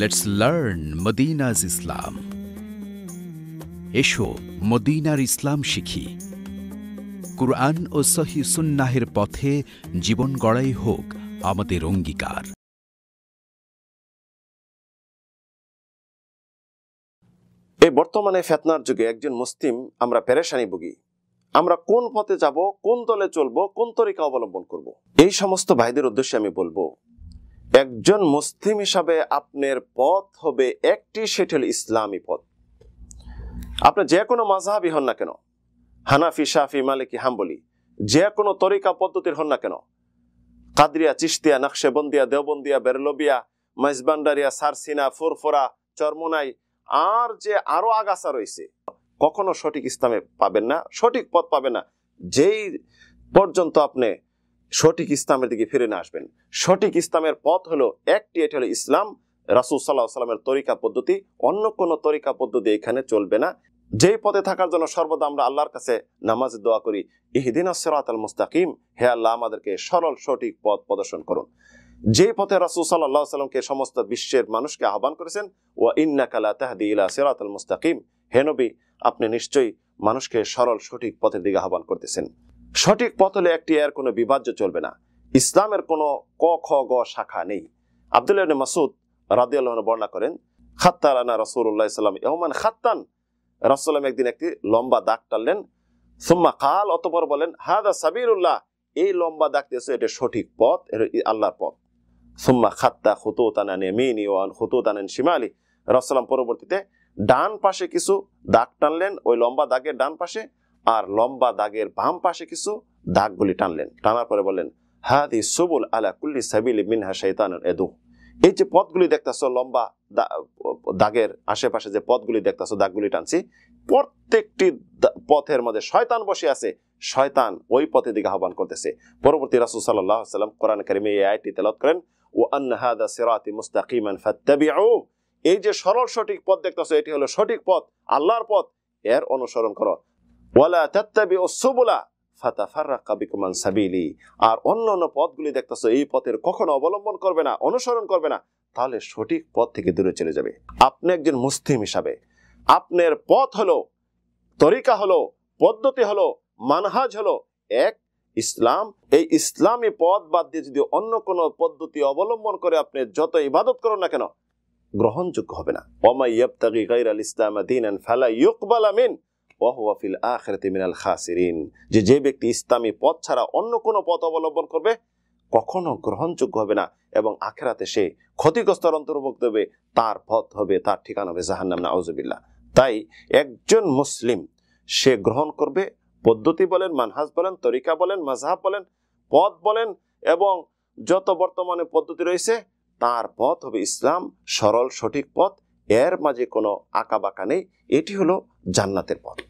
Let's learn মদিনাজ ইসলাম এসো মদিনার ইসলাম শিখি কুরআন ও সহি সুন্নাহের পথে জীবন গড়াই হোক আমাদের অঙ্গীকার এই বর্তমানে ফেতনার যুগে একজন মুসলিম আমরা পেরেশানি ভুগি আমরা কোন পথে যাব কোন দলে চলবো কোন তরিকা অবলম্বন করব। এই সমস্ত ভাইদের উদ্দেশ্যে আমি বলবো একজন মুসলিম হিসাবে আপনার পথ হবে একটি সেটেল ইসলামী পথ আপনি যে কোনো মাঝহাবি হন না কেন হানাফি সাফি মালিকি হাম্বলি যে কোনো তরিকা পদ্ধতির হন না কেন কাদরিয়া চিস্তিয়া নকশেবন্দিয়া দেওবন্দিয়া বেরলবিয়া মাইজবান্ডারিয়া সারসিনা ফুরফোরা চরমোনাই আর যে আরো আগাছা রয়েছে কখনো সঠিক ইসলামে পাবেন না সঠিক পথ পাবেন না যেই পর্যন্ত আপনি সঠিক ইসলামের দিকে ফিরে না আসবেন সঠিক ইসলামের পথ হলো একটি এটি হলো ইসলাম রাসুল সাল্লাহ সাল্লামের তরিকা পদ্ধতি অন্য কোনো তরিকা পদ্ধতি এখানে চলবে না যে পথে থাকার জন্য সর্বদা আমরা আল্লাহর কাছে নামাজ দোয়া করি ইহদিন আসরাত আল মুস্তাকিম হে আল্লাহ আমাদেরকে সরল সঠিক পথ প্রদর্শন করুন যে পথে রাসুল সাল্লাহ সাল্লামকে সমস্ত বিশ্বের মানুষকে আহ্বান করেছেন ও ইন্না কালা তাহাদি ইলা সিরাত আল মুস্তাকিম হে নবী আপনি নিশ্চয়ই মানুষকে সরল সঠিক পথের দিকে আহ্বান করতেছেন সঠিক পথলে একটি এর কোনো বিভাজ্য চলবে না ইসলামের কোনো ক খ গ শাখা নেই আবদুল্লাহ মাসুদ রাদিয়াল বর্ণনা করেন খাত্তা আনা রসুল্লাহ ইসলাম এহমান খাত্তান রসুল্লাম একদিন একটি লম্বা দাগ টানলেন সুম্মা কাল অতপর বলেন হাদা সাবিরুল্লাহ এই লম্বা দাগ দিয়েছে এটা সঠিক পথ আল্লাহর পথ সুম্মা খাত্তা হুতো তানান এমিনি ওয়ান হুতো তানান শিমালি রসলাম পরবর্তীতে ডান পাশে কিছু দাগ টানলেন ওই লম্বা দাগের ডান পাশে আর লম্বা দাগের বাম পাশে কিছু দাগগুলি টানলেন টানার পরে বললেন হাদি সবুল আলা কুল্লি সাবিল মিনহা শৈতানুর এদু এই যে পথগুলি দেখতেছ লম্বা দাগের আশেপাশে যে পথগুলি দেখতেছ দাগগুলি টানছি প্রত্যেকটি পথের মধ্যে শয়তান বসে আছে শয়তান ওই পথে দিকে আহ্বান করতেছে পরবর্তী রাসুল সাল্লাহ সাল্লাম কোরআন কারিমে এই আয়টি তেলত করেন ও আন্নাহাদা সিরাতি মুস্তাকিমান ফাত্তাবিউ এই যে সরল সঠিক পথ দেখতেছ এটি হলো সঠিক পথ আল্লাহর পথ এর অনুসরণ করো ওয়ালা তাত্তাবি ও সুবুলা আর অন্য অন্য পথগুলি দেখতেছো এই পথের কখনো অবলম্বন করবে না অনুসরণ করবে না তাহলে সঠিক পথ থেকে দূরে চলে যাবে আপনি একজন মুসলিম হিসাবে আপনার পথ হলো তরিকা হলো পদ্ধতি হলো মানহাজ হলো এক ইসলাম এই ইসলামী পথ বাদ দিয়ে যদি অন্য কোনো পদ্ধতি অবলম্বন করে আপনি যত ইবাদত করুন না কেন গ্রহণযোগ্য হবে না ওমাই ইয়াবতাগি গাইরাল ইসলাম দিনান ফালা ইউকবাল আমিন ওয়াহুয়াফিল আখরাতে মিনাল খাসিরিন যে যে ব্যক্তি ইসলামী পথ ছাড়া অন্য কোনো পথ অবলম্বন করবে কখনো গ্রহণযোগ্য হবে না এবং আখেরাতে সে ক্ষতিগ্রস্তর অন্তর্ভুক্ত হবে তার পথ হবে তার ঠিকানা হবে জাহান্নাম না নাউজুবিল্লা তাই একজন মুসলিম সে গ্রহণ করবে পদ্ধতি বলেন মানহাজ বলেন তরিকা বলেন মাঝহাব বলেন পথ বলেন এবং যত বর্তমানে পদ্ধতি রয়েছে তার পথ হবে ইসলাম সরল সঠিক পথ এর মাঝে কোনো আঁকা বাঁকা নেই এটি হলো জান্নাতের পথ